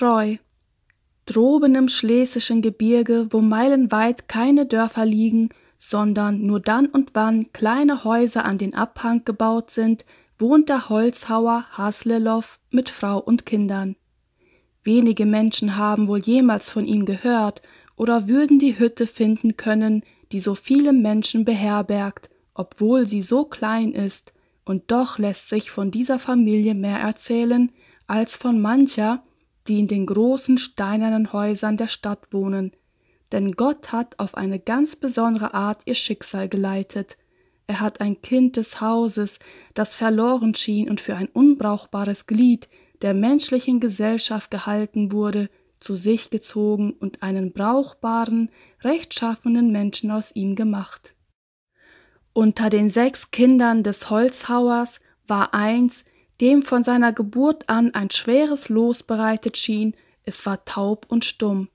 treu. Droben im schlesischen Gebirge, wo meilenweit keine Dörfer liegen, sondern nur dann und wann kleine Häuser an den Abhang gebaut sind, wohnt der Holzhauer Haslelow mit Frau und Kindern. Wenige Menschen haben wohl jemals von ihm gehört oder würden die Hütte finden können, die so viele Menschen beherbergt, obwohl sie so klein ist, und doch lässt sich von dieser Familie mehr erzählen als von mancher, die in den großen steinernen Häusern der Stadt wohnen, denn Gott hat auf eine ganz besondere Art ihr Schicksal geleitet. Er hat ein Kind des Hauses, das verloren schien und für ein unbrauchbares Glied der menschlichen Gesellschaft gehalten wurde, zu sich gezogen und einen brauchbaren, rechtschaffenen Menschen aus ihm gemacht. Unter den sechs Kindern des Holzhauers war eins, dem von seiner Geburt an ein schweres Los bereitet schien, es war taub und stumm.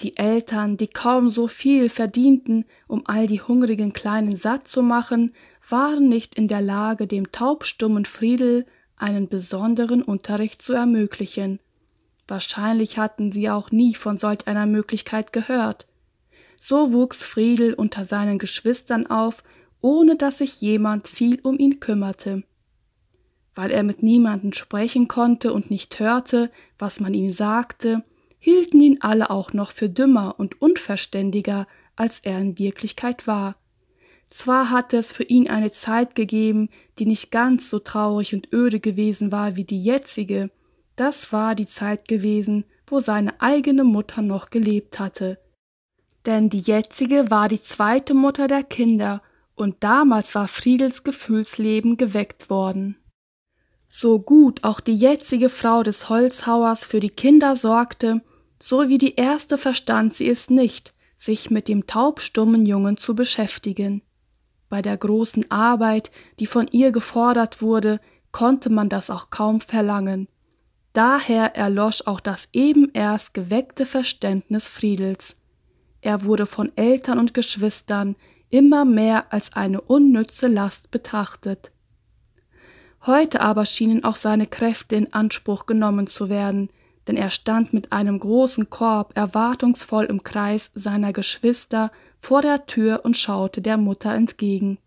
Die Eltern, die kaum so viel verdienten, um all die hungrigen Kleinen satt zu machen, waren nicht in der Lage, dem taubstummen Friedel einen besonderen Unterricht zu ermöglichen. Wahrscheinlich hatten sie auch nie von solch einer Möglichkeit gehört. So wuchs Friedel unter seinen Geschwistern auf, ohne dass sich jemand viel um ihn kümmerte weil er mit niemanden sprechen konnte und nicht hörte, was man ihm sagte, hielten ihn alle auch noch für dümmer und unverständiger, als er in Wirklichkeit war. Zwar hatte es für ihn eine Zeit gegeben, die nicht ganz so traurig und öde gewesen war wie die jetzige, das war die Zeit gewesen, wo seine eigene Mutter noch gelebt hatte. Denn die jetzige war die zweite Mutter der Kinder, und damals war Friedels Gefühlsleben geweckt worden. So gut auch die jetzige Frau des Holzhauers für die Kinder sorgte, so wie die erste verstand sie es nicht, sich mit dem taubstummen Jungen zu beschäftigen. Bei der großen Arbeit, die von ihr gefordert wurde, konnte man das auch kaum verlangen. Daher erlosch auch das eben erst geweckte Verständnis Friedels. Er wurde von Eltern und Geschwistern immer mehr als eine unnütze Last betrachtet. Heute aber schienen auch seine Kräfte in Anspruch genommen zu werden, denn er stand mit einem großen Korb erwartungsvoll im Kreis seiner Geschwister vor der Tür und schaute der Mutter entgegen.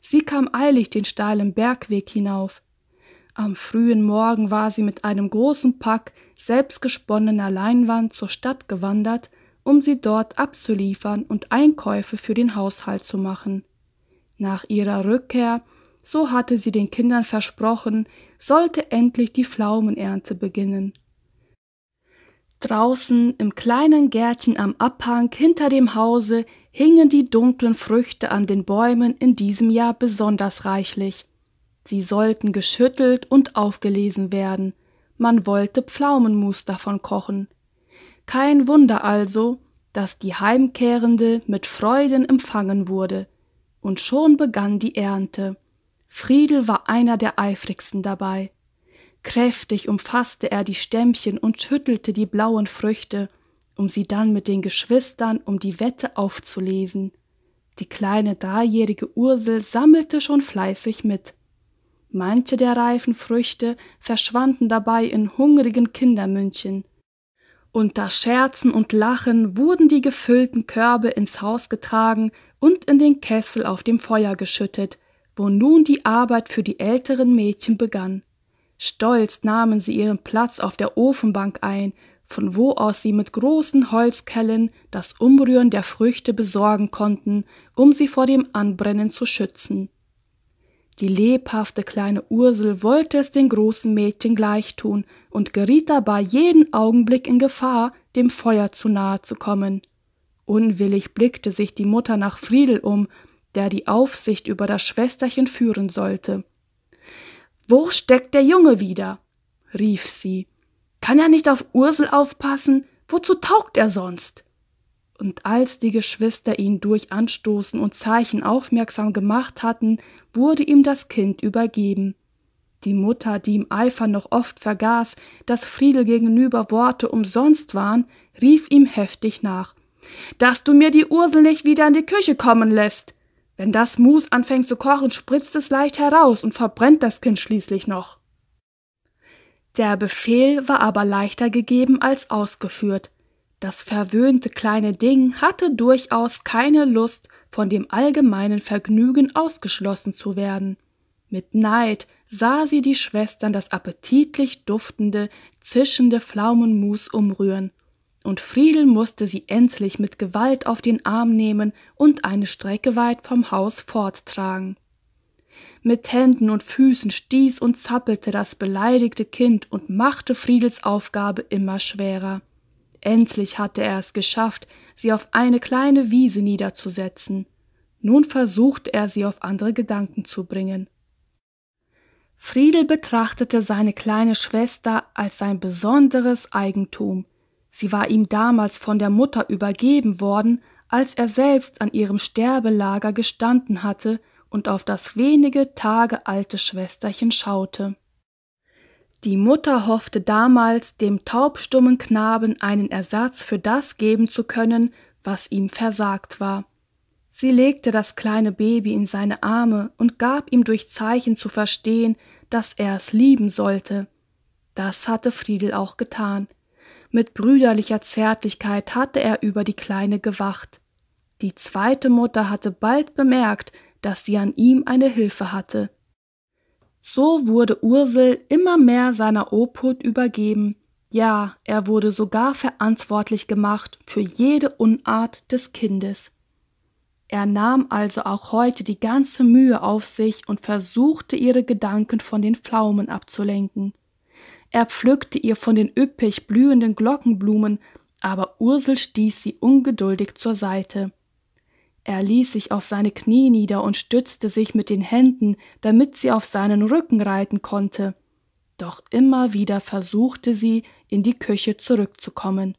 Sie kam eilig den steilen Bergweg hinauf. Am frühen Morgen war sie mit einem großen Pack selbstgesponnener Leinwand zur Stadt gewandert, um sie dort abzuliefern und Einkäufe für den Haushalt zu machen. Nach ihrer Rückkehr so hatte sie den Kindern versprochen, sollte endlich die Pflaumenernte beginnen. Draußen im kleinen Gärtchen am Abhang hinter dem Hause hingen die dunklen Früchte an den Bäumen in diesem Jahr besonders reichlich. Sie sollten geschüttelt und aufgelesen werden, man wollte Pflaumenmus davon kochen. Kein Wunder also, dass die Heimkehrende mit Freuden empfangen wurde, und schon begann die Ernte. Friedel war einer der eifrigsten dabei. Kräftig umfasste er die Stämmchen und schüttelte die blauen Früchte, um sie dann mit den Geschwistern um die Wette aufzulesen. Die kleine dreijährige Ursel sammelte schon fleißig mit. Manche der reifen Früchte verschwanden dabei in hungrigen Kindermündchen. Unter Scherzen und Lachen wurden die gefüllten Körbe ins Haus getragen und in den Kessel auf dem Feuer geschüttet, wo nun die Arbeit für die älteren Mädchen begann. Stolz nahmen sie ihren Platz auf der Ofenbank ein, von wo aus sie mit großen Holzkellen das Umrühren der Früchte besorgen konnten, um sie vor dem Anbrennen zu schützen. Die lebhafte kleine Ursel wollte es den großen Mädchen gleich tun und geriet dabei jeden Augenblick in Gefahr, dem Feuer zu nahe zu kommen. Unwillig blickte sich die Mutter nach Friedel um, der die Aufsicht über das Schwesterchen führen sollte. Wo steckt der Junge wieder? rief sie. Kann er nicht auf Ursel aufpassen? Wozu taugt er sonst? Und als die Geschwister ihn durch Anstoßen und Zeichen aufmerksam gemacht hatten, wurde ihm das Kind übergeben. Die Mutter, die im Eifer noch oft vergaß, dass Friedel gegenüber Worte umsonst waren, rief ihm heftig nach. Dass du mir die Ursel nicht wieder in die Küche kommen lässt. Wenn das Mus anfängt zu kochen, spritzt es leicht heraus und verbrennt das Kind schließlich noch. Der Befehl war aber leichter gegeben als ausgeführt. Das verwöhnte kleine Ding hatte durchaus keine Lust, von dem allgemeinen Vergnügen ausgeschlossen zu werden. Mit Neid sah sie die Schwestern das appetitlich duftende, zischende Pflaumenmus umrühren und Friedel musste sie endlich mit Gewalt auf den Arm nehmen und eine Strecke weit vom Haus forttragen. Mit Händen und Füßen stieß und zappelte das beleidigte Kind und machte Friedels Aufgabe immer schwerer. Endlich hatte er es geschafft, sie auf eine kleine Wiese niederzusetzen. Nun versuchte er, sie auf andere Gedanken zu bringen. Friedel betrachtete seine kleine Schwester als sein besonderes Eigentum, Sie war ihm damals von der Mutter übergeben worden, als er selbst an ihrem Sterbelager gestanden hatte und auf das wenige Tage alte Schwesterchen schaute. Die Mutter hoffte damals, dem taubstummen Knaben einen Ersatz für das geben zu können, was ihm versagt war. Sie legte das kleine Baby in seine Arme und gab ihm durch Zeichen zu verstehen, dass er es lieben sollte. Das hatte Friedel auch getan. Mit brüderlicher Zärtlichkeit hatte er über die Kleine gewacht. Die zweite Mutter hatte bald bemerkt, dass sie an ihm eine Hilfe hatte. So wurde Ursel immer mehr seiner Obhut übergeben, ja, er wurde sogar verantwortlich gemacht für jede Unart des Kindes. Er nahm also auch heute die ganze Mühe auf sich und versuchte ihre Gedanken von den Pflaumen abzulenken. Er pflückte ihr von den üppig blühenden Glockenblumen, aber Ursel stieß sie ungeduldig zur Seite. Er ließ sich auf seine Knie nieder und stützte sich mit den Händen, damit sie auf seinen Rücken reiten konnte. Doch immer wieder versuchte sie, in die Küche zurückzukommen.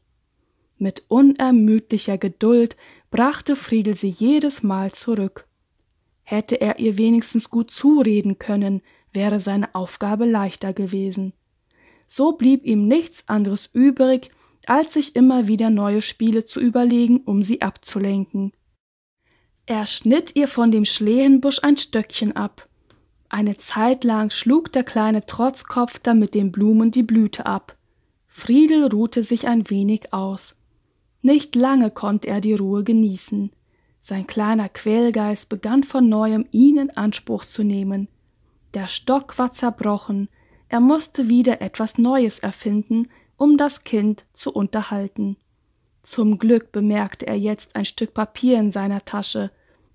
Mit unermüdlicher Geduld brachte Friedel sie jedes Mal zurück. Hätte er ihr wenigstens gut zureden können, wäre seine Aufgabe leichter gewesen. So blieb ihm nichts anderes übrig, als sich immer wieder neue Spiele zu überlegen, um sie abzulenken. Er schnitt ihr von dem Schlehenbusch ein Stöckchen ab. Eine Zeit lang schlug der kleine Trotzkopf damit den Blumen die Blüte ab. Friedel ruhte sich ein wenig aus. Nicht lange konnte er die Ruhe genießen. Sein kleiner Quälgeist begann von neuem ihn in Anspruch zu nehmen. Der Stock war zerbrochen, er musste wieder etwas Neues erfinden, um das Kind zu unterhalten. Zum Glück bemerkte er jetzt ein Stück Papier in seiner Tasche.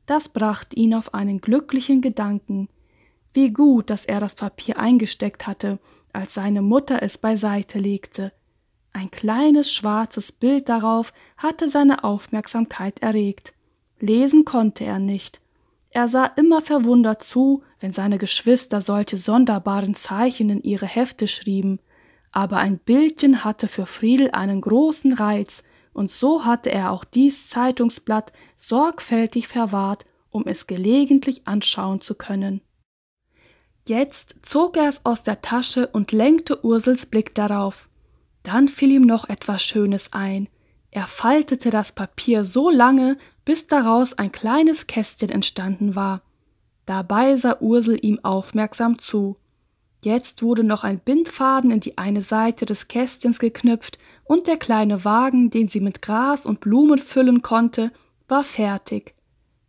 Das brachte ihn auf einen glücklichen Gedanken. Wie gut, dass er das Papier eingesteckt hatte, als seine Mutter es beiseite legte. Ein kleines schwarzes Bild darauf hatte seine Aufmerksamkeit erregt. Lesen konnte er nicht, er sah immer verwundert zu, wenn seine Geschwister solche sonderbaren Zeichen in ihre Hefte schrieben, aber ein Bildchen hatte für Friedel einen großen Reiz, und so hatte er auch dies Zeitungsblatt sorgfältig verwahrt, um es gelegentlich anschauen zu können. Jetzt zog er es aus der Tasche und lenkte Ursels Blick darauf. Dann fiel ihm noch etwas Schönes ein. Er faltete das Papier so lange, bis daraus ein kleines Kästchen entstanden war. Dabei sah Ursel ihm aufmerksam zu. Jetzt wurde noch ein Bindfaden in die eine Seite des Kästchens geknüpft und der kleine Wagen, den sie mit Gras und Blumen füllen konnte, war fertig.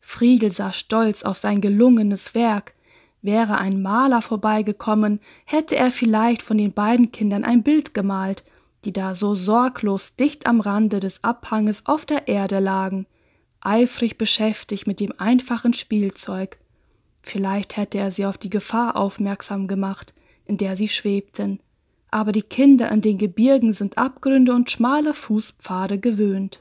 Friedel sah stolz auf sein gelungenes Werk. Wäre ein Maler vorbeigekommen, hätte er vielleicht von den beiden Kindern ein Bild gemalt, die da so sorglos dicht am Rande des Abhanges auf der Erde lagen eifrig beschäftigt mit dem einfachen Spielzeug. Vielleicht hätte er sie auf die Gefahr aufmerksam gemacht, in der sie schwebten, aber die Kinder in den Gebirgen sind Abgründe und schmale Fußpfade gewöhnt.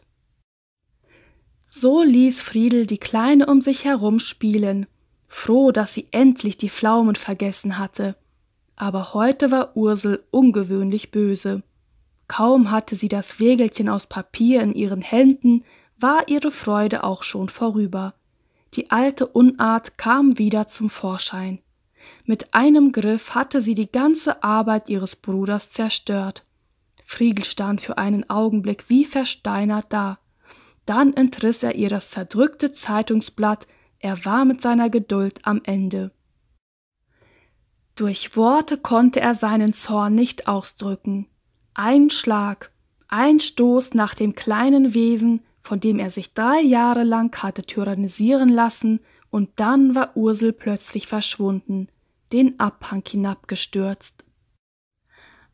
So ließ Friedel die Kleine um sich herum spielen, froh, dass sie endlich die Pflaumen vergessen hatte. Aber heute war Ursel ungewöhnlich böse. Kaum hatte sie das Wägelchen aus Papier in ihren Händen, war ihre Freude auch schon vorüber. Die alte Unart kam wieder zum Vorschein. Mit einem Griff hatte sie die ganze Arbeit ihres Bruders zerstört. Friedel stand für einen Augenblick wie versteinert da. Dann entriss er ihr das zerdrückte Zeitungsblatt, er war mit seiner Geduld am Ende. Durch Worte konnte er seinen Zorn nicht ausdrücken. Ein Schlag, ein Stoß nach dem kleinen Wesen, von dem er sich drei Jahre lang hatte tyrannisieren lassen, und dann war Ursel plötzlich verschwunden, den Abhang hinabgestürzt.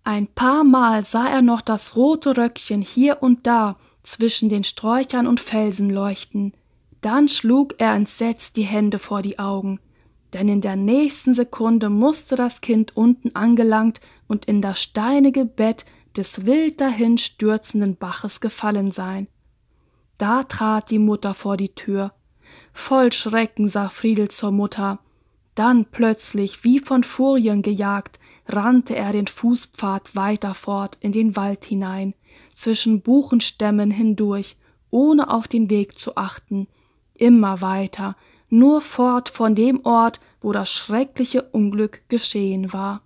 Ein paar Mal sah er noch das rote Röckchen hier und da zwischen den Sträuchern und Felsen leuchten, dann schlug er entsetzt die Hände vor die Augen, denn in der nächsten Sekunde musste das Kind unten angelangt und in das steinige Bett des wild dahinstürzenden Baches gefallen sein. Da trat die Mutter vor die Tür. Voll Schrecken sah Friedel zur Mutter. Dann plötzlich, wie von Furien gejagt, rannte er den Fußpfad weiter fort in den Wald hinein, zwischen Buchenstämmen hindurch, ohne auf den Weg zu achten, immer weiter, nur fort von dem Ort, wo das schreckliche Unglück geschehen war.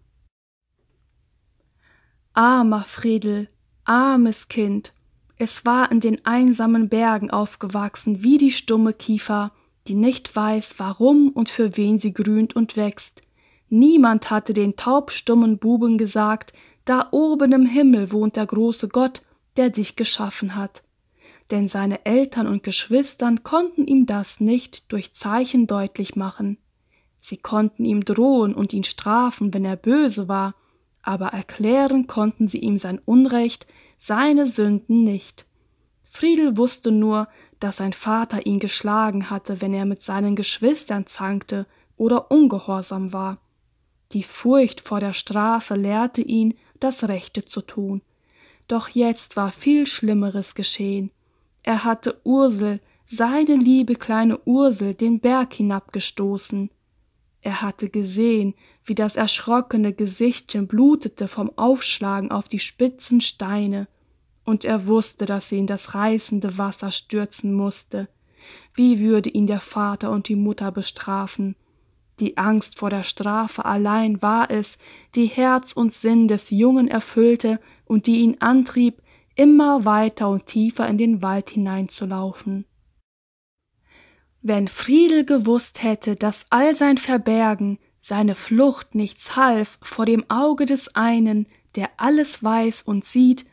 Armer Friedel, armes Kind, es war in den einsamen Bergen aufgewachsen wie die stumme Kiefer, die nicht weiß, warum und für wen sie grünt und wächst. Niemand hatte den taubstummen Buben gesagt, da oben im Himmel wohnt der große Gott, der dich geschaffen hat. Denn seine Eltern und Geschwistern konnten ihm das nicht durch Zeichen deutlich machen. Sie konnten ihm drohen und ihn strafen, wenn er böse war, aber erklären konnten sie ihm sein Unrecht, seine Sünden nicht. Friedel wusste nur, dass sein Vater ihn geschlagen hatte, wenn er mit seinen Geschwistern zankte oder ungehorsam war. Die Furcht vor der Strafe lehrte ihn, das Rechte zu tun. Doch jetzt war viel Schlimmeres geschehen. Er hatte Ursel, seine liebe kleine Ursel, den Berg hinabgestoßen. Er hatte gesehen, wie das erschrockene Gesichtchen blutete vom Aufschlagen auf die spitzen Steine, und er wusste, dass sie in das reißende Wasser stürzen musste. Wie würde ihn der Vater und die Mutter bestrafen? Die Angst vor der Strafe allein war es, die Herz und Sinn des Jungen erfüllte und die ihn antrieb, immer weiter und tiefer in den Wald hineinzulaufen. Wenn Friedel gewusst hätte, dass all sein Verbergen, seine Flucht nichts half vor dem Auge des einen, der alles weiß und sieht,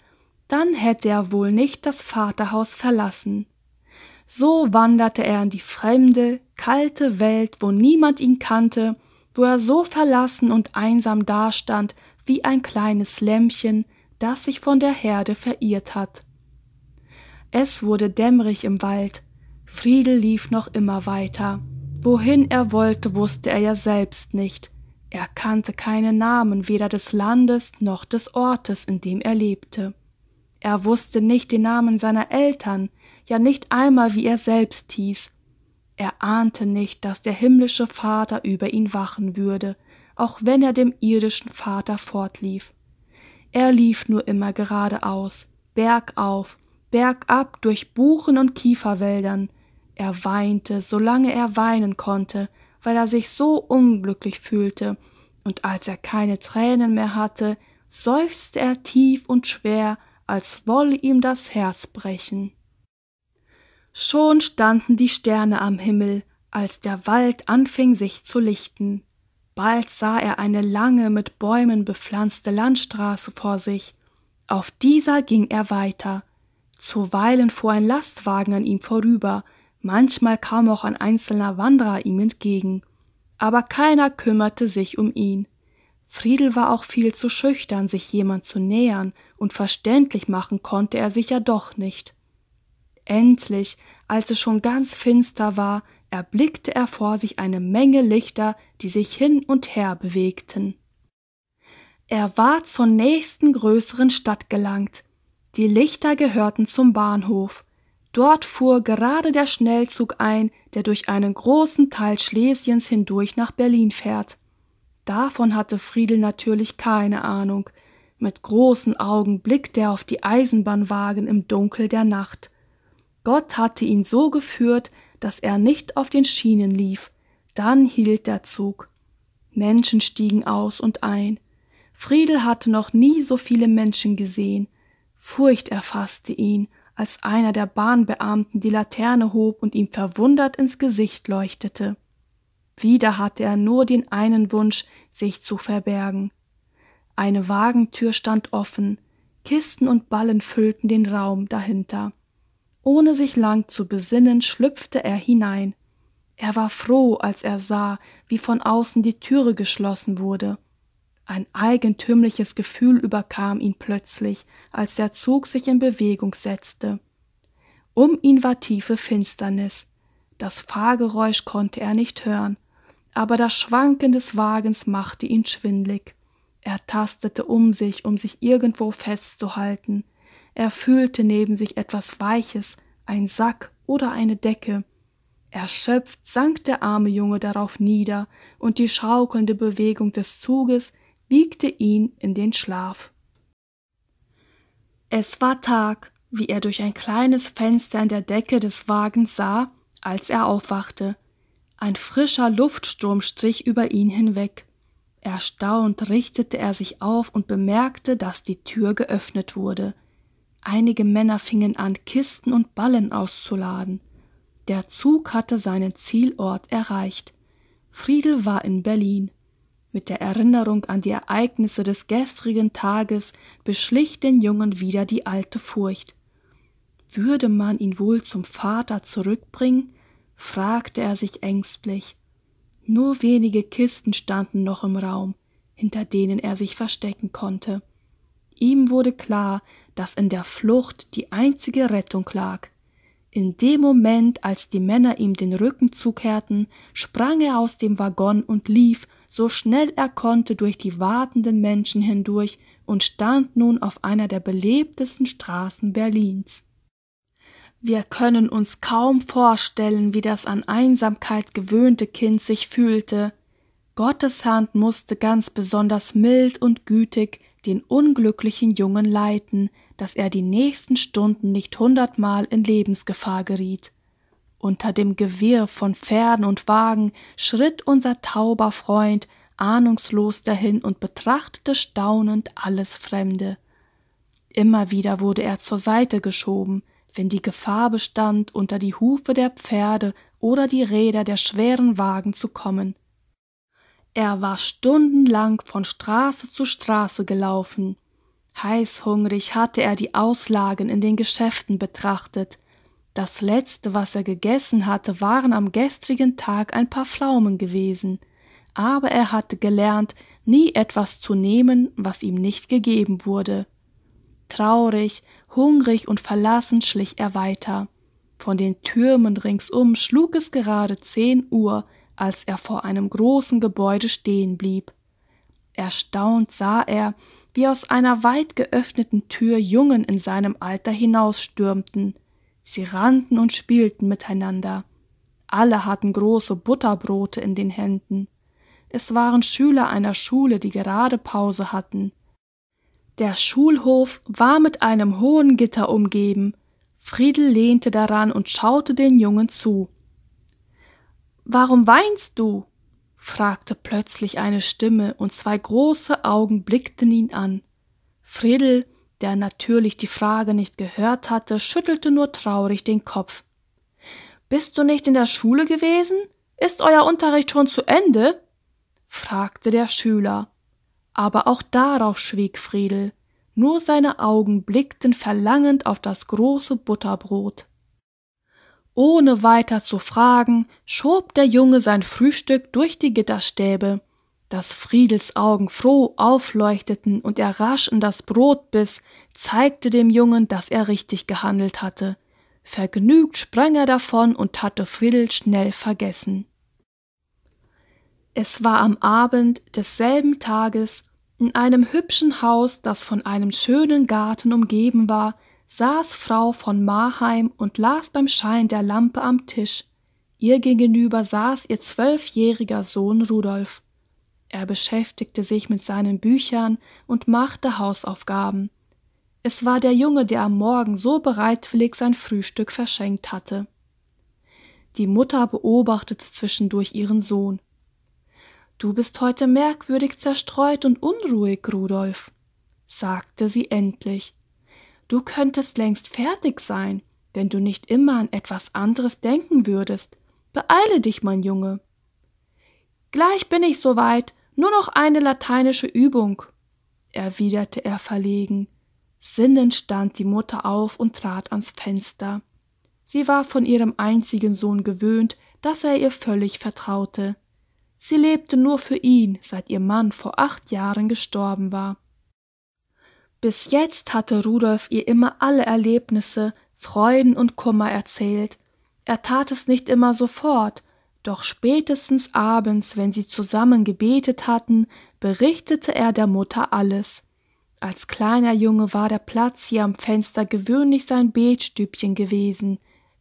dann hätte er wohl nicht das Vaterhaus verlassen. So wanderte er in die fremde, kalte Welt, wo niemand ihn kannte, wo er so verlassen und einsam dastand wie ein kleines Lämmchen, das sich von der Herde verirrt hat. Es wurde dämmerig im Wald, Friedel lief noch immer weiter. Wohin er wollte, wusste er ja selbst nicht. Er kannte keine Namen weder des Landes noch des Ortes, in dem er lebte. Er wusste nicht den Namen seiner Eltern, ja nicht einmal, wie er selbst hieß. Er ahnte nicht, dass der himmlische Vater über ihn wachen würde, auch wenn er dem irdischen Vater fortlief. Er lief nur immer geradeaus, bergauf, bergab durch Buchen und Kieferwäldern, er weinte, solange er weinen konnte, weil er sich so unglücklich fühlte, und als er keine Tränen mehr hatte, seufzte er tief und schwer, als wolle ihm das Herz brechen. Schon standen die Sterne am Himmel, als der Wald anfing sich zu lichten. Bald sah er eine lange mit Bäumen bepflanzte Landstraße vor sich. Auf dieser ging er weiter. Zuweilen fuhr ein Lastwagen an ihm vorüber, Manchmal kam auch ein einzelner Wanderer ihm entgegen, aber keiner kümmerte sich um ihn. Friedel war auch viel zu schüchtern, sich jemand zu nähern, und verständlich machen konnte er sich ja doch nicht. Endlich, als es schon ganz finster war, erblickte er vor sich eine Menge Lichter, die sich hin und her bewegten. Er war zur nächsten größeren Stadt gelangt. Die Lichter gehörten zum Bahnhof. Dort fuhr gerade der Schnellzug ein, der durch einen großen Teil Schlesiens hindurch nach Berlin fährt. Davon hatte Friedel natürlich keine Ahnung. Mit großen Augen blickte er auf die Eisenbahnwagen im Dunkel der Nacht. Gott hatte ihn so geführt, dass er nicht auf den Schienen lief. Dann hielt der Zug. Menschen stiegen aus und ein. Friedel hatte noch nie so viele Menschen gesehen. Furcht erfasste ihn, als einer der Bahnbeamten die Laterne hob und ihm verwundert ins Gesicht leuchtete. Wieder hatte er nur den einen Wunsch, sich zu verbergen. Eine Wagentür stand offen, Kisten und Ballen füllten den Raum dahinter. Ohne sich lang zu besinnen, schlüpfte er hinein. Er war froh, als er sah, wie von außen die Türe geschlossen wurde. Ein eigentümliches Gefühl überkam ihn plötzlich, als der Zug sich in Bewegung setzte. Um ihn war tiefe Finsternis. Das Fahrgeräusch konnte er nicht hören, aber das Schwanken des Wagens machte ihn schwindlig. Er tastete um sich, um sich irgendwo festzuhalten. Er fühlte neben sich etwas Weiches, ein Sack oder eine Decke. Erschöpft sank der arme Junge darauf nieder, und die schaukelnde Bewegung des Zuges wiegte ihn in den Schlaf. Es war Tag, wie er durch ein kleines Fenster in der Decke des Wagens sah, als er aufwachte. Ein frischer Luftstrom strich über ihn hinweg. Erstaunt richtete er sich auf und bemerkte, dass die Tür geöffnet wurde. Einige Männer fingen an, Kisten und Ballen auszuladen. Der Zug hatte seinen Zielort erreicht. Friedel war in Berlin. Mit der Erinnerung an die Ereignisse des gestrigen Tages beschlich den Jungen wieder die alte Furcht. Würde man ihn wohl zum Vater zurückbringen? fragte er sich ängstlich. Nur wenige Kisten standen noch im Raum, hinter denen er sich verstecken konnte. Ihm wurde klar, dass in der Flucht die einzige Rettung lag. In dem Moment, als die Männer ihm den Rücken zukehrten, sprang er aus dem Waggon und lief, so schnell er konnte durch die wartenden Menschen hindurch und stand nun auf einer der belebtesten Straßen Berlins. Wir können uns kaum vorstellen, wie das an Einsamkeit gewöhnte Kind sich fühlte. Gottes Hand musste ganz besonders mild und gütig den unglücklichen Jungen leiten, dass er die nächsten Stunden nicht hundertmal in Lebensgefahr geriet. Unter dem Gewirr von Pferden und Wagen schritt unser tauber Freund ahnungslos dahin und betrachtete staunend alles Fremde. Immer wieder wurde er zur Seite geschoben, wenn die Gefahr bestand, unter die Hufe der Pferde oder die Räder der schweren Wagen zu kommen. Er war stundenlang von Straße zu Straße gelaufen. Heißhungrig hatte er die Auslagen in den Geschäften betrachtet, das letzte, was er gegessen hatte, waren am gestrigen Tag ein paar Pflaumen gewesen, aber er hatte gelernt, nie etwas zu nehmen, was ihm nicht gegeben wurde. Traurig, hungrig und verlassen schlich er weiter. Von den Türmen ringsum schlug es gerade zehn Uhr, als er vor einem großen Gebäude stehen blieb. Erstaunt sah er, wie aus einer weit geöffneten Tür Jungen in seinem Alter hinausstürmten – Sie rannten und spielten miteinander. Alle hatten große Butterbrote in den Händen. Es waren Schüler einer Schule, die gerade Pause hatten. Der Schulhof war mit einem hohen Gitter umgeben. Friedel lehnte daran und schaute den Jungen zu. Warum weinst du? fragte plötzlich eine Stimme, und zwei große Augen blickten ihn an. Friedel der natürlich die Frage nicht gehört hatte, schüttelte nur traurig den Kopf. Bist du nicht in der Schule gewesen? Ist euer Unterricht schon zu Ende? fragte der Schüler. Aber auch darauf schwieg Friedel. Nur seine Augen blickten verlangend auf das große Butterbrot. Ohne weiter zu fragen, schob der Junge sein Frühstück durch die Gitterstäbe dass Friedels Augen froh aufleuchteten und er rasch in das Brot biss, zeigte dem Jungen, dass er richtig gehandelt hatte. Vergnügt sprang er davon und hatte Friedel schnell vergessen. Es war am Abend desselben Tages, in einem hübschen Haus, das von einem schönen Garten umgeben war, saß Frau von Marheim und las beim Schein der Lampe am Tisch. Ihr gegenüber saß ihr zwölfjähriger Sohn Rudolf. Er beschäftigte sich mit seinen Büchern und machte Hausaufgaben. Es war der Junge, der am Morgen so bereitwillig sein Frühstück verschenkt hatte. Die Mutter beobachtete zwischendurch ihren Sohn. Du bist heute merkwürdig zerstreut und unruhig, Rudolf, sagte sie endlich. Du könntest längst fertig sein, wenn du nicht immer an etwas anderes denken würdest. Beeile dich, mein Junge. Gleich bin ich soweit, nur noch eine lateinische Übung, erwiderte er verlegen. Sinnend stand die Mutter auf und trat ans Fenster. Sie war von ihrem einzigen Sohn gewöhnt, dass er ihr völlig vertraute. Sie lebte nur für ihn, seit ihr Mann vor acht Jahren gestorben war. Bis jetzt hatte Rudolf ihr immer alle Erlebnisse, Freuden und Kummer erzählt. Er tat es nicht immer sofort, doch spätestens abends, wenn sie zusammen gebetet hatten, berichtete er der Mutter alles. Als kleiner Junge war der Platz hier am Fenster gewöhnlich sein Betstübchen gewesen,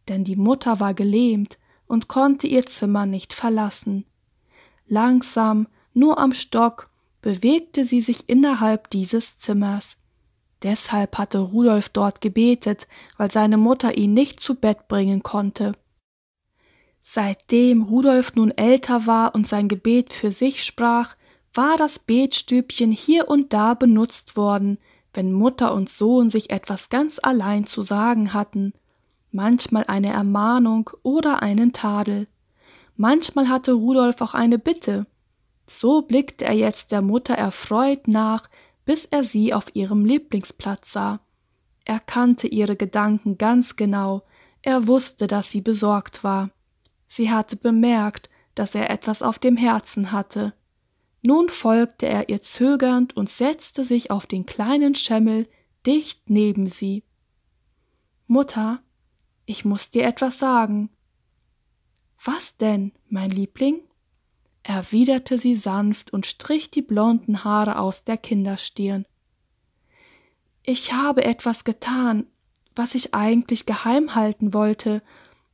denn die Mutter war gelähmt und konnte ihr Zimmer nicht verlassen. Langsam, nur am Stock, bewegte sie sich innerhalb dieses Zimmers. Deshalb hatte Rudolf dort gebetet, weil seine Mutter ihn nicht zu Bett bringen konnte. Seitdem Rudolf nun älter war und sein Gebet für sich sprach, war das Betstübchen hier und da benutzt worden, wenn Mutter und Sohn sich etwas ganz allein zu sagen hatten, manchmal eine Ermahnung oder einen Tadel. Manchmal hatte Rudolf auch eine Bitte. So blickte er jetzt der Mutter erfreut nach, bis er sie auf ihrem Lieblingsplatz sah. Er kannte ihre Gedanken ganz genau, er wusste, dass sie besorgt war. Sie hatte bemerkt, dass er etwas auf dem Herzen hatte. Nun folgte er ihr zögernd und setzte sich auf den kleinen Schemmel dicht neben sie. Mutter, ich muß dir etwas sagen. Was denn, mein Liebling? erwiderte sie sanft und strich die blonden Haare aus der Kinderstirn. Ich habe etwas getan, was ich eigentlich geheim halten wollte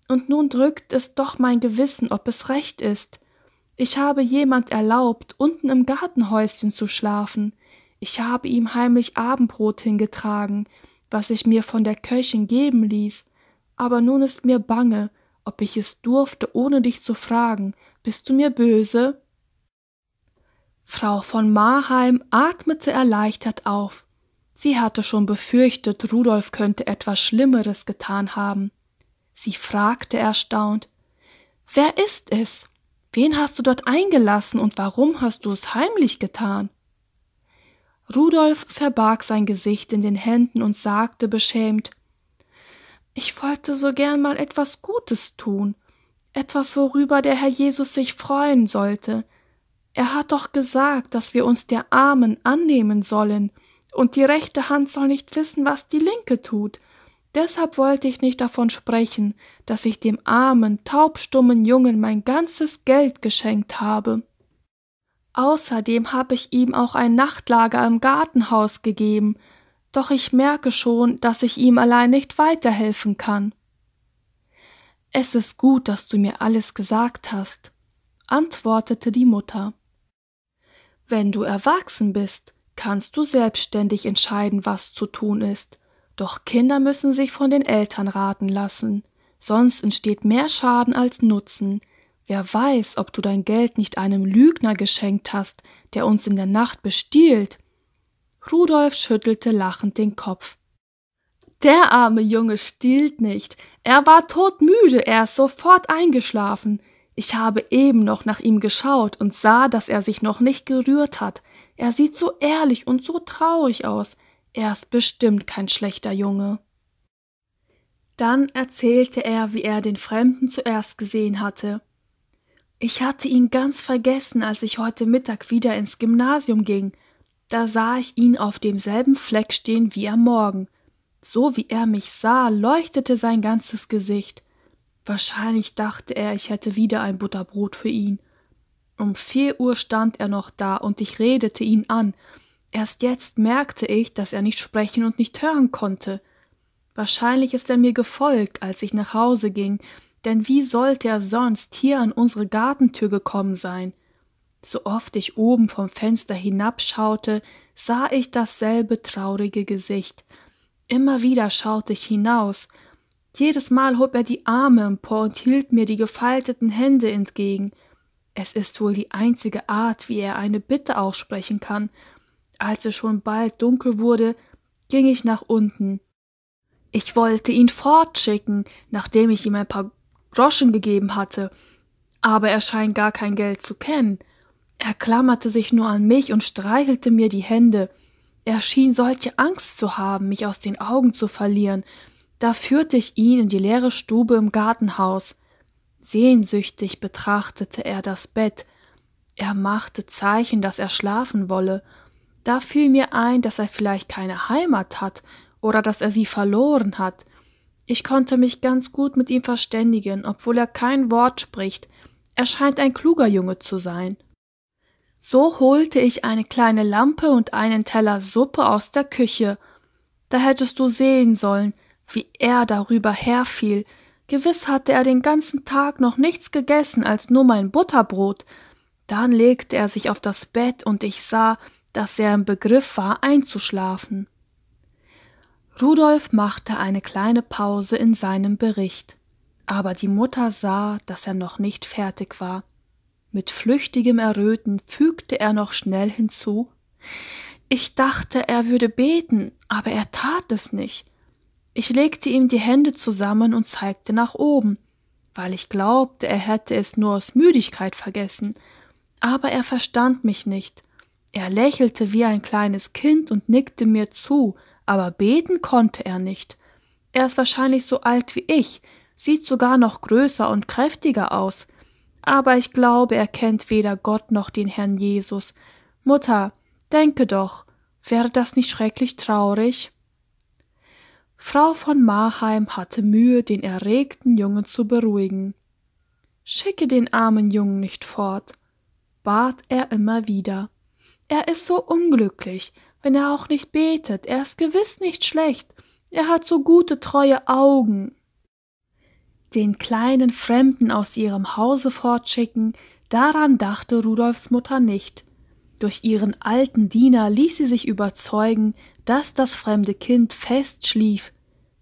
und nun drückt es doch mein Gewissen, ob es recht ist. Ich habe jemand erlaubt, unten im Gartenhäuschen zu schlafen. Ich habe ihm heimlich Abendbrot hingetragen, was ich mir von der Köchin geben ließ. Aber nun ist mir bange, ob ich es durfte, ohne dich zu fragen. Bist du mir böse? Frau von Marheim atmete erleichtert auf. Sie hatte schon befürchtet, Rudolf könnte etwas Schlimmeres getan haben, Sie fragte erstaunt Wer ist es? Wen hast du dort eingelassen und warum hast du es heimlich getan? Rudolf verbarg sein Gesicht in den Händen und sagte beschämt Ich wollte so gern mal etwas Gutes tun, etwas, worüber der Herr Jesus sich freuen sollte. Er hat doch gesagt, dass wir uns der Armen annehmen sollen, und die rechte Hand soll nicht wissen, was die linke tut, Deshalb wollte ich nicht davon sprechen, dass ich dem armen, taubstummen Jungen mein ganzes Geld geschenkt habe. Außerdem habe ich ihm auch ein Nachtlager im Gartenhaus gegeben, doch ich merke schon, dass ich ihm allein nicht weiterhelfen kann. Es ist gut, dass du mir alles gesagt hast, antwortete die Mutter. Wenn du erwachsen bist, kannst du selbstständig entscheiden, was zu tun ist, doch Kinder müssen sich von den Eltern raten lassen, sonst entsteht mehr Schaden als Nutzen. Wer weiß, ob du dein Geld nicht einem Lügner geschenkt hast, der uns in der Nacht bestiehlt. Rudolf schüttelte lachend den Kopf. Der arme Junge stiehlt nicht. Er war todmüde, er ist sofort eingeschlafen. Ich habe eben noch nach ihm geschaut und sah, dass er sich noch nicht gerührt hat. Er sieht so ehrlich und so traurig aus er ist bestimmt kein schlechter Junge. Dann erzählte er, wie er den Fremden zuerst gesehen hatte. Ich hatte ihn ganz vergessen, als ich heute Mittag wieder ins Gymnasium ging. Da sah ich ihn auf demselben Fleck stehen wie am Morgen. So wie er mich sah, leuchtete sein ganzes Gesicht. Wahrscheinlich dachte er, ich hätte wieder ein Butterbrot für ihn. Um vier Uhr stand er noch da und ich redete ihn an Erst jetzt merkte ich, dass er nicht sprechen und nicht hören konnte. Wahrscheinlich ist er mir gefolgt, als ich nach Hause ging, denn wie sollte er sonst hier an unsere Gartentür gekommen sein? So oft ich oben vom Fenster hinabschaute, sah ich dasselbe traurige Gesicht. Immer wieder schaute ich hinaus. Jedes Mal hob er die Arme empor und hielt mir die gefalteten Hände entgegen. Es ist wohl die einzige Art, wie er eine Bitte aussprechen kann, als es schon bald dunkel wurde, ging ich nach unten. Ich wollte ihn fortschicken, nachdem ich ihm ein paar Groschen gegeben hatte, aber er scheint gar kein Geld zu kennen. Er klammerte sich nur an mich und streichelte mir die Hände. Er schien solche Angst zu haben, mich aus den Augen zu verlieren. Da führte ich ihn in die leere Stube im Gartenhaus. Sehnsüchtig betrachtete er das Bett. Er machte Zeichen, dass er schlafen wolle, da fiel mir ein, dass er vielleicht keine Heimat hat oder dass er sie verloren hat. Ich konnte mich ganz gut mit ihm verständigen, obwohl er kein Wort spricht. Er scheint ein kluger Junge zu sein. So holte ich eine kleine Lampe und einen Teller Suppe aus der Küche. Da hättest du sehen sollen, wie er darüber herfiel. Gewiss hatte er den ganzen Tag noch nichts gegessen als nur mein Butterbrot. Dann legte er sich auf das Bett und ich sah, dass er im Begriff war, einzuschlafen. Rudolf machte eine kleine Pause in seinem Bericht, aber die Mutter sah, dass er noch nicht fertig war. Mit flüchtigem Erröten fügte er noch schnell hinzu Ich dachte, er würde beten, aber er tat es nicht. Ich legte ihm die Hände zusammen und zeigte nach oben, weil ich glaubte, er hätte es nur aus Müdigkeit vergessen, aber er verstand mich nicht. Er lächelte wie ein kleines Kind und nickte mir zu, aber beten konnte er nicht. Er ist wahrscheinlich so alt wie ich, sieht sogar noch größer und kräftiger aus. Aber ich glaube, er kennt weder Gott noch den Herrn Jesus. Mutter, denke doch, wäre das nicht schrecklich traurig? Frau von Marheim hatte Mühe, den erregten Jungen zu beruhigen. Schicke den armen Jungen nicht fort, bat er immer wieder. Er ist so unglücklich, wenn er auch nicht betet, er ist gewiss nicht schlecht, er hat so gute, treue Augen. Den kleinen Fremden aus ihrem Hause fortschicken, daran dachte Rudolfs Mutter nicht. Durch ihren alten Diener ließ sie sich überzeugen, dass das fremde Kind fest schlief,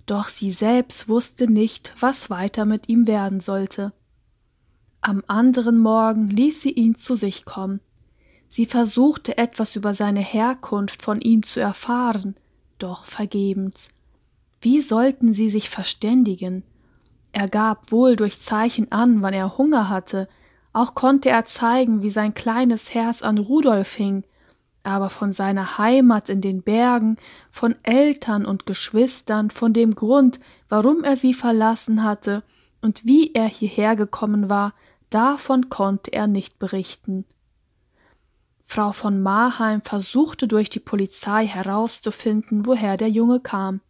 doch sie selbst wusste nicht, was weiter mit ihm werden sollte. Am anderen Morgen ließ sie ihn zu sich kommen Sie versuchte etwas über seine Herkunft von ihm zu erfahren, doch vergebens. Wie sollten sie sich verständigen? Er gab wohl durch Zeichen an, wann er Hunger hatte, auch konnte er zeigen, wie sein kleines Herz an Rudolf hing, aber von seiner Heimat in den Bergen, von Eltern und Geschwistern, von dem Grund, warum er sie verlassen hatte und wie er hierher gekommen war, davon konnte er nicht berichten. Frau von Marheim versuchte durch die Polizei herauszufinden, woher der Junge kam.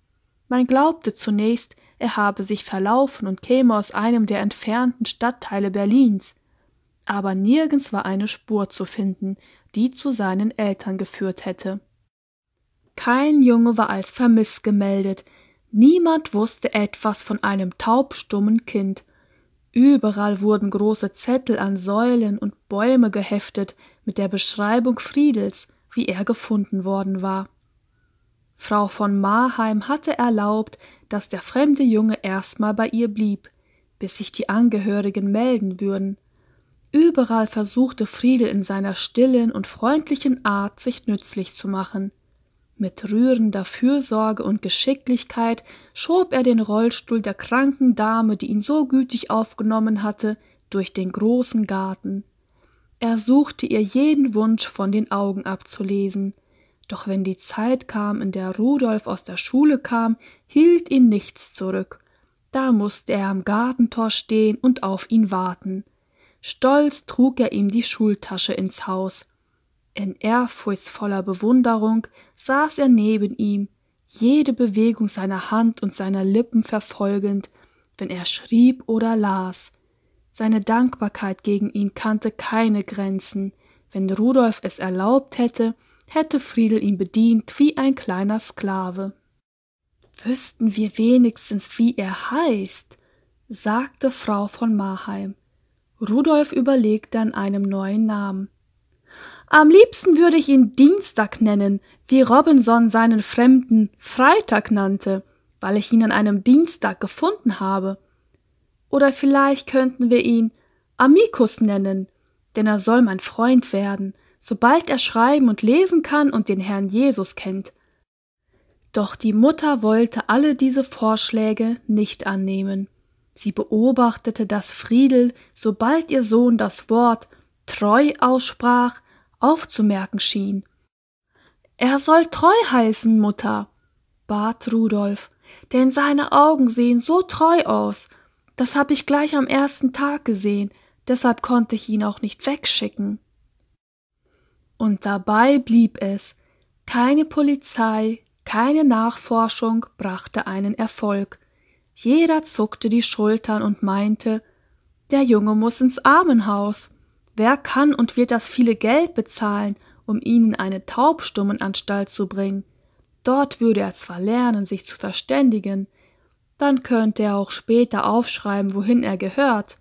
Man glaubte zunächst, er habe sich verlaufen und käme aus einem der entfernten Stadtteile Berlins, aber nirgends war eine Spur zu finden, die zu seinen Eltern geführt hätte. Kein Junge war als vermisst gemeldet, niemand wusste etwas von einem taubstummen Kind. Überall wurden große Zettel an Säulen und Bäume geheftet, mit der Beschreibung Friedels, wie er gefunden worden war. Frau von Marheim hatte erlaubt, dass der fremde Junge erstmal bei ihr blieb, bis sich die Angehörigen melden würden. Überall versuchte Friedel in seiner stillen und freundlichen Art, sich nützlich zu machen. Mit rührender Fürsorge und Geschicklichkeit schob er den Rollstuhl der kranken Dame, die ihn so gütig aufgenommen hatte, durch den großen Garten. Er suchte ihr jeden Wunsch von den Augen abzulesen, doch wenn die Zeit kam, in der Rudolf aus der Schule kam, hielt ihn nichts zurück. Da musste er am Gartentor stehen und auf ihn warten. Stolz trug er ihm die Schultasche ins Haus. In ehrfurchtsvoller Bewunderung saß er neben ihm, jede Bewegung seiner Hand und seiner Lippen verfolgend, wenn er schrieb oder las. Seine Dankbarkeit gegen ihn kannte keine Grenzen. Wenn Rudolf es erlaubt hätte, hätte Friedel ihn bedient wie ein kleiner Sklave. Wüssten wir wenigstens, wie er heißt, sagte Frau von Marheim. Rudolf überlegte an einem neuen Namen. Am liebsten würde ich ihn Dienstag nennen, wie Robinson seinen Fremden Freitag nannte, weil ich ihn an einem Dienstag gefunden habe. Oder vielleicht könnten wir ihn Amicus nennen, denn er soll mein Freund werden, sobald er schreiben und lesen kann und den Herrn Jesus kennt. Doch die Mutter wollte alle diese Vorschläge nicht annehmen. Sie beobachtete, dass Friedel, sobald ihr Sohn das Wort treu aussprach, aufzumerken schien. Er soll treu heißen, Mutter, bat Rudolf, denn seine Augen sehen so treu aus, das habe ich gleich am ersten Tag gesehen, deshalb konnte ich ihn auch nicht wegschicken. Und dabei blieb es. Keine Polizei, keine Nachforschung brachte einen Erfolg. Jeder zuckte die Schultern und meinte, der Junge muss ins Armenhaus. Wer kann und wird das viele Geld bezahlen, um ihn in eine Taubstummenanstalt zu bringen? Dort würde er zwar lernen, sich zu verständigen, dann könnte er auch später aufschreiben, wohin er gehört.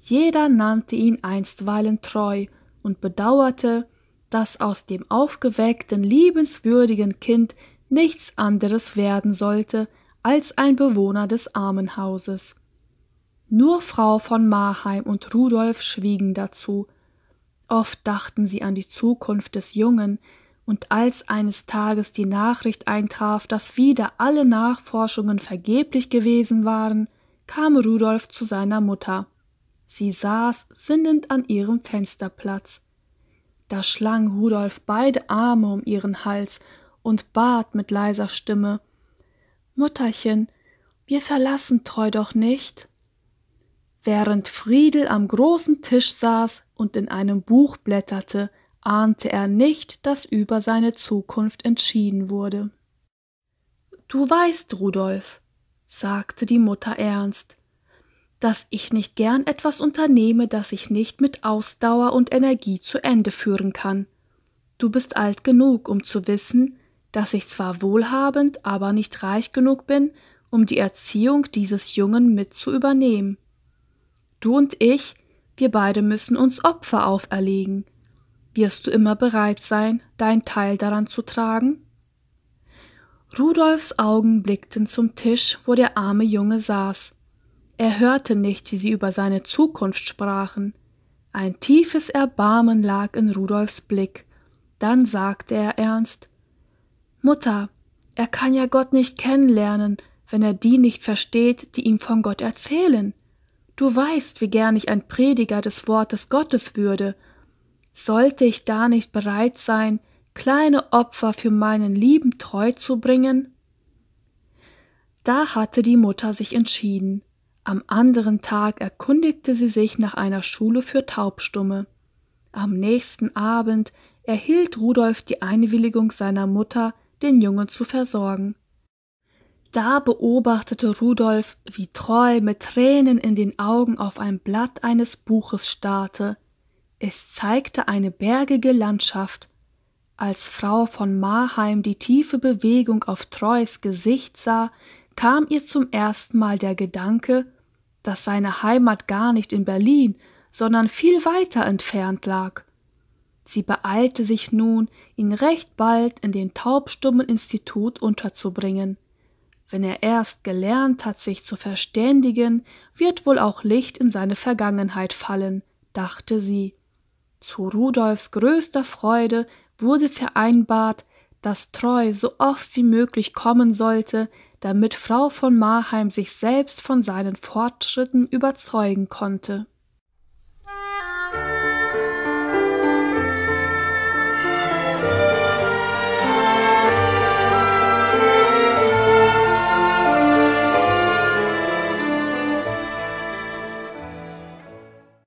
Jeder nannte ihn einstweilen treu und bedauerte, dass aus dem aufgeweckten, liebenswürdigen Kind nichts anderes werden sollte als ein Bewohner des Armenhauses. Nur Frau von Marheim und Rudolf schwiegen dazu. Oft dachten sie an die Zukunft des Jungen, und als eines Tages die Nachricht eintraf, dass wieder alle Nachforschungen vergeblich gewesen waren, kam Rudolf zu seiner Mutter. Sie saß sinnend an ihrem Fensterplatz. Da schlang Rudolf beide Arme um ihren Hals und bat mit leiser Stimme Mutterchen, wir verlassen Treu doch nicht. Während Friedel am großen Tisch saß und in einem Buch blätterte, ahnte er nicht, dass über seine Zukunft entschieden wurde. Du weißt, Rudolf, sagte die Mutter ernst, dass ich nicht gern etwas unternehme, das ich nicht mit Ausdauer und Energie zu Ende führen kann. Du bist alt genug, um zu wissen, dass ich zwar wohlhabend, aber nicht reich genug bin, um die Erziehung dieses Jungen mit zu übernehmen. Du und ich, wir beide müssen uns Opfer auferlegen, wirst du immer bereit sein, dein Teil daran zu tragen? Rudolfs Augen blickten zum Tisch, wo der arme Junge saß. Er hörte nicht, wie sie über seine Zukunft sprachen. Ein tiefes Erbarmen lag in Rudolfs Blick. Dann sagte er ernst Mutter, er kann ja Gott nicht kennenlernen, wenn er die nicht versteht, die ihm von Gott erzählen. Du weißt, wie gern ich ein Prediger des Wortes Gottes würde, sollte ich da nicht bereit sein, kleine Opfer für meinen Lieben treu zu bringen? Da hatte die Mutter sich entschieden. Am anderen Tag erkundigte sie sich nach einer Schule für Taubstumme. Am nächsten Abend erhielt Rudolf die Einwilligung seiner Mutter, den Jungen zu versorgen. Da beobachtete Rudolf, wie Treu mit Tränen in den Augen auf ein Blatt eines Buches starrte, es zeigte eine bergige Landschaft. Als Frau von Marheim die tiefe Bewegung auf Treus Gesicht sah, kam ihr zum ersten Mal der Gedanke, dass seine Heimat gar nicht in Berlin, sondern viel weiter entfernt lag. Sie beeilte sich nun, ihn recht bald in den taubstummen Institut unterzubringen. Wenn er erst gelernt hat, sich zu verständigen, wird wohl auch Licht in seine Vergangenheit fallen, dachte sie. Zu Rudolfs größter Freude wurde vereinbart, dass Treu so oft wie möglich kommen sollte, damit Frau von Marheim sich selbst von seinen Fortschritten überzeugen konnte.